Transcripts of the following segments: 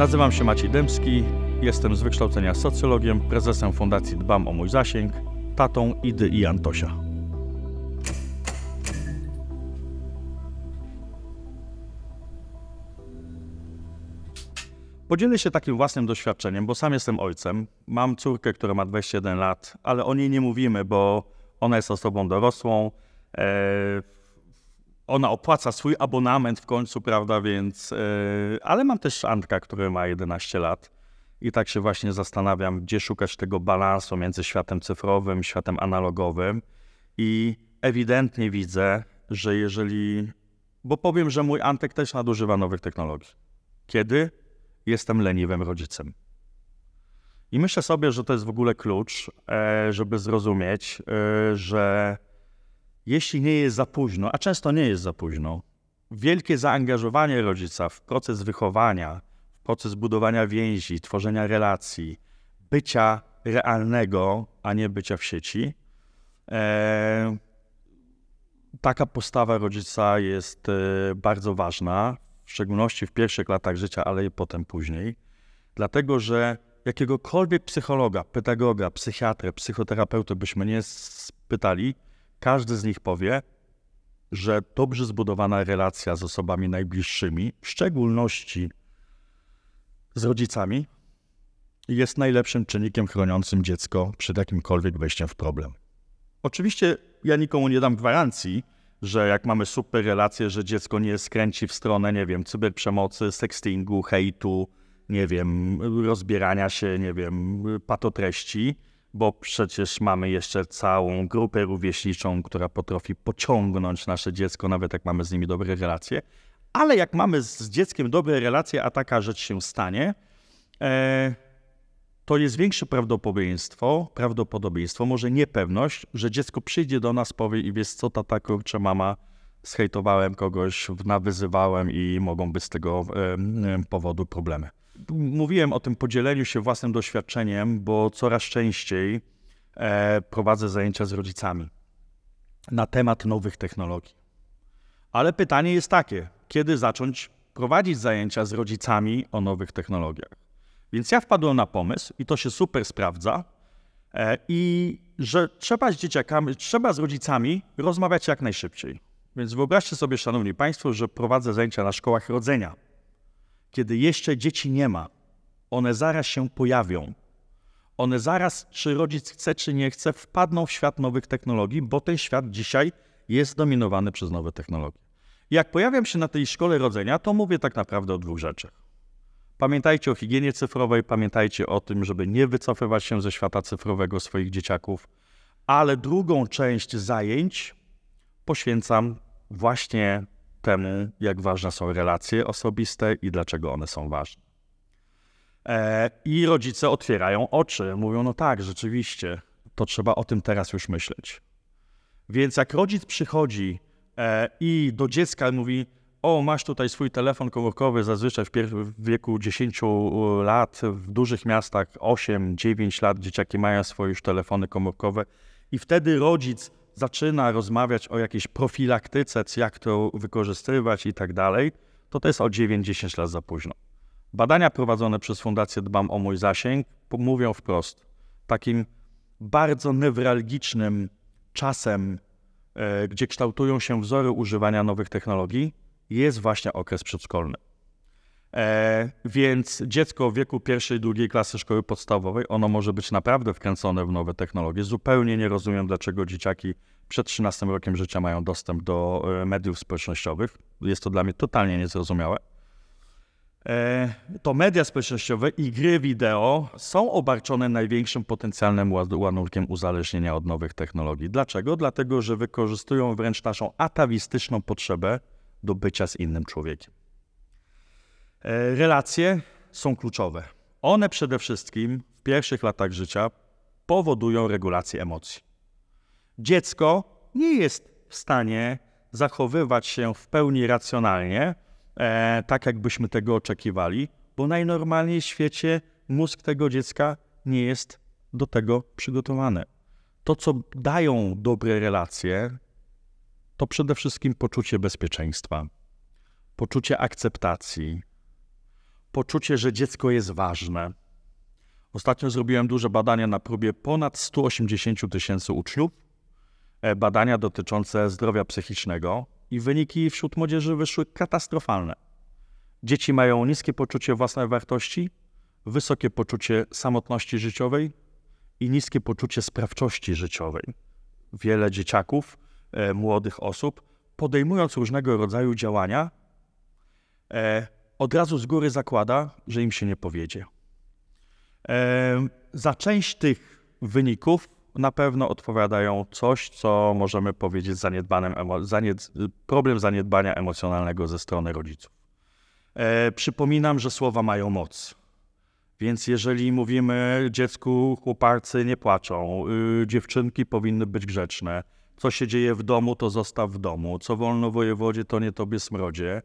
Nazywam się Maciej Dębski, jestem z wykształcenia socjologiem, prezesem Fundacji Dbam o Mój Zasięg, tatą Idy i Antosia. Podzielę się takim własnym doświadczeniem, bo sam jestem ojcem. Mam córkę, która ma 21 lat, ale o niej nie mówimy, bo ona jest osobą dorosłą. Eee, ona opłaca swój abonament w końcu, prawda, więc... Yy, ale mam też Antka, który ma 11 lat i tak się właśnie zastanawiam, gdzie szukać tego balansu między światem cyfrowym, światem analogowym i ewidentnie widzę, że jeżeli... Bo powiem, że mój Antek też nadużywa nowych technologii. Kiedy? Jestem leniwym rodzicem. I myślę sobie, że to jest w ogóle klucz, e, żeby zrozumieć, e, że jeśli nie jest za późno, a często nie jest za późno, wielkie zaangażowanie rodzica w proces wychowania, w proces budowania więzi, tworzenia relacji, bycia realnego, a nie bycia w sieci, e, taka postawa rodzica jest e, bardzo ważna, w szczególności w pierwszych latach życia, ale i potem później, dlatego że jakiegokolwiek psychologa, pedagoga, psychiatrę, psychoterapeutę byśmy nie spytali, każdy z nich powie, że dobrze zbudowana relacja z osobami najbliższymi, w szczególności z rodzicami, jest najlepszym czynnikiem chroniącym dziecko przed jakimkolwiek wejściem w problem. Oczywiście ja nikomu nie dam gwarancji, że jak mamy super relacje, że dziecko nie skręci w stronę, nie wiem, cyberprzemocy, sextingu, hejtu, nie wiem, rozbierania się, nie wiem, patotreści, bo przecież mamy jeszcze całą grupę rówieśniczą, która potrafi pociągnąć nasze dziecko, nawet jak mamy z nimi dobre relacje. Ale jak mamy z dzieckiem dobre relacje, a taka rzecz się stanie, e, to jest większe prawdopodobieństwo, prawdopodobieństwo, może niepewność, że dziecko przyjdzie do nas, powie i wiesz co, tata, kurczę, mama, zhejtowałem kogoś, nawyzywałem i mogą być z tego e, powodu problemy mówiłem o tym podzieleniu się własnym doświadczeniem, bo coraz częściej e, prowadzę zajęcia z rodzicami na temat nowych technologii. Ale pytanie jest takie, kiedy zacząć prowadzić zajęcia z rodzicami o nowych technologiach? Więc ja wpadłem na pomysł i to się super sprawdza. E, I że trzeba z dzieciakami, trzeba z rodzicami rozmawiać jak najszybciej. Więc wyobraźcie sobie, szanowni państwo, że prowadzę zajęcia na szkołach rodzenia kiedy jeszcze dzieci nie ma. One zaraz się pojawią. One zaraz, czy rodzic chce, czy nie chce, wpadną w świat nowych technologii, bo ten świat dzisiaj jest dominowany przez nowe technologie. Jak pojawiam się na tej szkole rodzenia, to mówię tak naprawdę o dwóch rzeczach. Pamiętajcie o higienie cyfrowej, pamiętajcie o tym, żeby nie wycofywać się ze świata cyfrowego swoich dzieciaków, ale drugą część zajęć poświęcam właśnie temu, jak ważne są relacje osobiste i dlaczego one są ważne. E, I rodzice otwierają oczy, mówią: No tak, rzeczywiście, to trzeba o tym teraz już myśleć. Więc jak rodzic przychodzi e, i do dziecka mówi: O, masz tutaj swój telefon komórkowy, zazwyczaj w, w wieku 10 lat, w dużych miastach 8-9 lat dzieciaki mają swoje już telefony komórkowe, i wtedy rodzic zaczyna rozmawiać o jakiejś profilaktyce, jak to wykorzystywać i tak dalej, to to jest o 9-10 lat za późno. Badania prowadzone przez Fundację Dbam o Mój Zasięg mówią wprost, takim bardzo newralgicznym czasem, e, gdzie kształtują się wzory używania nowych technologii, jest właśnie okres przedszkolny. E, więc dziecko w wieku pierwszej, drugiej klasy szkoły podstawowej, ono może być naprawdę wkręcone w nowe technologie. Zupełnie nie rozumiem, dlaczego dzieciaki przed 13 rokiem życia mają dostęp do e, mediów społecznościowych. Jest to dla mnie totalnie niezrozumiałe. E, to media społecznościowe i gry wideo są obarczone największym potencjalnym ładunkiem uzależnienia od nowych technologii. Dlaczego? Dlatego, że wykorzystują wręcz naszą atawistyczną potrzebę do bycia z innym człowiekiem. E, relacje są kluczowe. One przede wszystkim w pierwszych latach życia powodują regulację emocji. Dziecko nie jest w stanie zachowywać się w pełni racjonalnie, e, tak jakbyśmy tego oczekiwali, bo najnormalniej w świecie mózg tego dziecka nie jest do tego przygotowany. To, co dają dobre relacje, to przede wszystkim poczucie bezpieczeństwa, poczucie akceptacji, poczucie, że dziecko jest ważne. Ostatnio zrobiłem duże badania na próbie ponad 180 tysięcy uczniów, e, badania dotyczące zdrowia psychicznego i wyniki wśród młodzieży wyszły katastrofalne. Dzieci mają niskie poczucie własnej wartości, wysokie poczucie samotności życiowej i niskie poczucie sprawczości życiowej. Wiele dzieciaków, e, młodych osób, podejmując różnego rodzaju działania, e, od razu z góry zakłada, że im się nie powiedzie. E, za część tych wyników na pewno odpowiadają coś, co możemy powiedzieć zaniedbanym, problem zaniedbania emocjonalnego ze strony rodziców. E, przypominam, że słowa mają moc. Więc jeżeli mówimy dziecku, chłoparcy nie płaczą, y, dziewczynki powinny być grzeczne, co się dzieje w domu, to zostaw w domu, co wolno wojewodzie, to nie tobie smrodzie,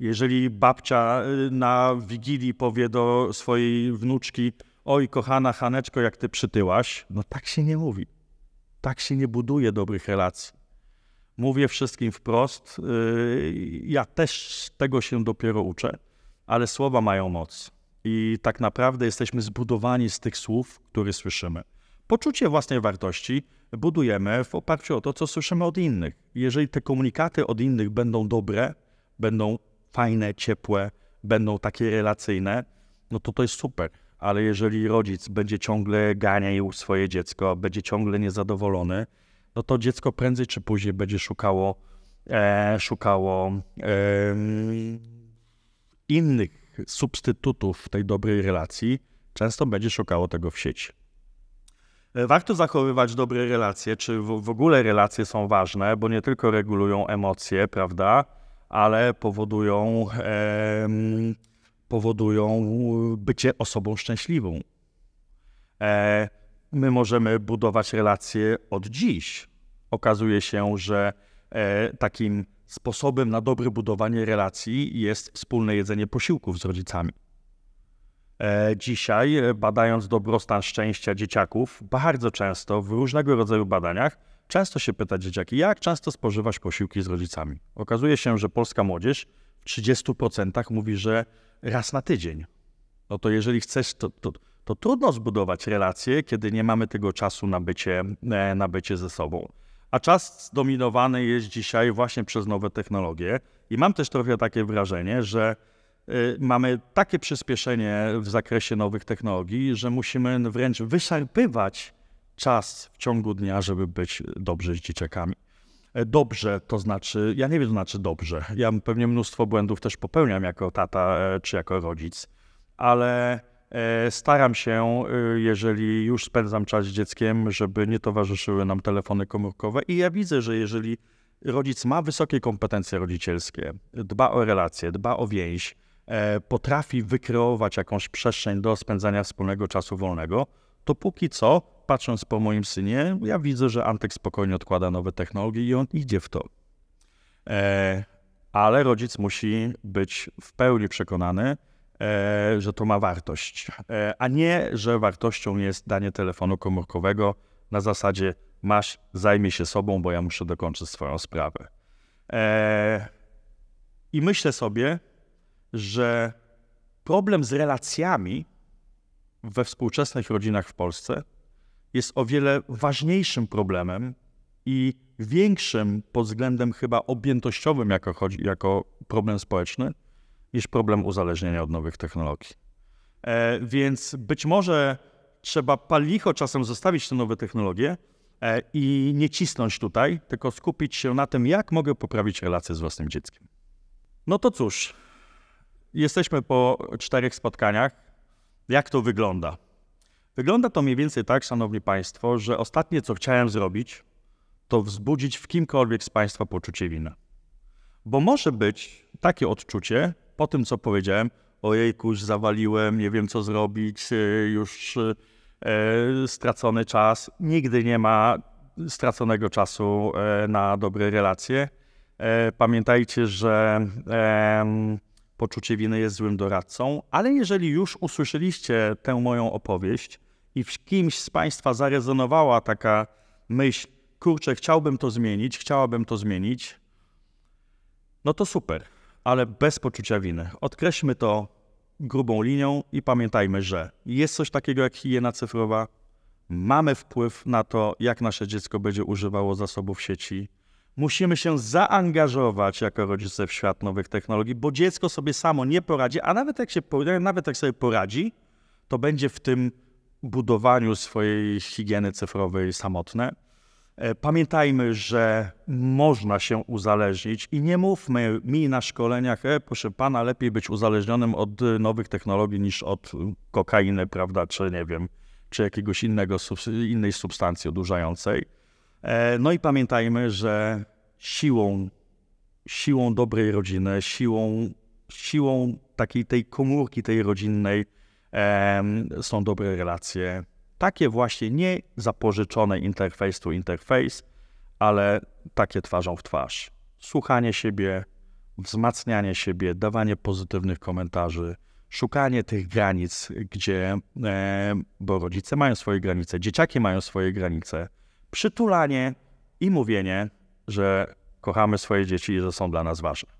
jeżeli babcia y, na Wigilii powie do swojej wnuczki, oj kochana Haneczko, jak ty przytyłaś, no tak się nie mówi. Tak się nie buduje dobrych relacji. Mówię wszystkim wprost, y, ja też tego się dopiero uczę, ale słowa mają moc. I tak naprawdę jesteśmy zbudowani z tych słów, które słyszymy. Poczucie własnej wartości budujemy w oparciu o to, co słyszymy od innych. Jeżeli te komunikaty od innych będą dobre, będą fajne, ciepłe, będą takie relacyjne, no to to jest super. Ale jeżeli rodzic będzie ciągle ganiał swoje dziecko, będzie ciągle niezadowolony, no to dziecko prędzej czy później będzie szukało, e, szukało e, innych substytutów tej dobrej relacji, często będzie szukało tego w sieci. E, warto zachowywać dobre relacje, czy w ogóle relacje są ważne, bo nie tylko regulują emocje, prawda? ale powodują, e, powodują bycie osobą szczęśliwą. E, my możemy budować relacje od dziś. Okazuje się, że e, takim sposobem na dobre budowanie relacji jest wspólne jedzenie posiłków z rodzicami. E, dzisiaj, e, badając dobrostan szczęścia dzieciaków, bardzo często w różnego rodzaju badaniach często się pytać dzieciaki, jak często spożywasz posiłki z rodzicami? Okazuje się, że polska młodzież w 30% mówi, że raz na tydzień. No to jeżeli chcesz, to, to, to trudno zbudować relacje, kiedy nie mamy tego czasu na bycie, e, na bycie ze sobą. A czas zdominowany jest dzisiaj właśnie przez nowe technologie. I mam też trochę takie wrażenie, że e, mamy takie przyspieszenie w zakresie nowych technologii, że musimy wręcz wyszarpywać czas w ciągu dnia, żeby być dobrze z dzieciakami. E, dobrze, to znaczy, ja nie wiem, to znaczy dobrze. Ja pewnie mnóstwo błędów też popełniam jako tata e, czy jako rodzic, ale e, staram się, jeżeli już spędzam czas z dzieckiem, żeby nie towarzyszyły nam telefony komórkowe. I ja widzę, że jeżeli rodzic ma wysokie kompetencje rodzicielskie, dba o relacje, dba o więź, potrafi wykreować jakąś przestrzeń do spędzania wspólnego czasu wolnego, to póki co patrząc po moim synie, ja widzę, że Antek spokojnie odkłada nowe technologie i on idzie w to. E, ale rodzic musi być w pełni przekonany, e, że to ma wartość, e, a nie, że wartością jest danie telefonu komórkowego na zasadzie masz, zajmie się sobą, bo ja muszę dokończyć swoją sprawę. E, I myślę sobie, że problem z relacjami we współczesnych rodzinach w Polsce jest o wiele ważniejszym problemem i większym pod względem chyba objętościowym jako, chodzi, jako problem społeczny, niż problem uzależnienia od nowych technologii. E, więc być może trzeba palicho czasem zostawić te nowe technologie e, i nie cisnąć tutaj, tylko skupić się na tym, jak mogę poprawić relacje z własnym dzieckiem. No to cóż, jesteśmy po czterech spotkaniach. Jak to wygląda? Wygląda to mniej więcej tak, szanowni państwo, że ostatnie, co chciałem zrobić, to wzbudzić w kimkolwiek z państwa poczucie winy. Bo może być takie odczucie, po tym co powiedziałem, ojejku, już zawaliłem, nie wiem co zrobić, y, już y, e, stracony czas. Nigdy nie ma straconego czasu e, na dobre relacje. E, pamiętajcie, że poczucie winy jest złym doradcą, ale jeżeli już usłyszeliście tę moją opowieść, i w kimś z Państwa zarezonowała taka myśl, kurczę, chciałbym to zmienić, chciałabym to zmienić, no to super, ale bez poczucia winy. Odkreślmy to grubą linią i pamiętajmy, że jest coś takiego jak higiena cyfrowa, mamy wpływ na to, jak nasze dziecko będzie używało zasobów sieci. Musimy się zaangażować jako rodzice w świat nowych technologii, bo dziecko sobie samo nie poradzi, a nawet jak, się, nawet jak sobie poradzi, to będzie w tym budowaniu swojej higieny cyfrowej samotne. E, pamiętajmy, że można się uzależnić i nie mówmy mi na szkoleniach, e, proszę pana, lepiej być uzależnionym od nowych technologii niż od kokainy, prawda, czy nie wiem, czy jakiegoś innego, innej substancji odurzającej. E, no i pamiętajmy, że siłą, siłą dobrej rodziny, siłą, siłą takiej tej komórki tej rodzinnej, są dobre relacje. Takie właśnie nie zapożyczone interfejs to interfejs, ale takie twarzą w twarz. Słuchanie siebie, wzmacnianie siebie, dawanie pozytywnych komentarzy, szukanie tych granic, gdzie, bo rodzice mają swoje granice, dzieciaki mają swoje granice, przytulanie i mówienie, że kochamy swoje dzieci i że są dla nas ważne.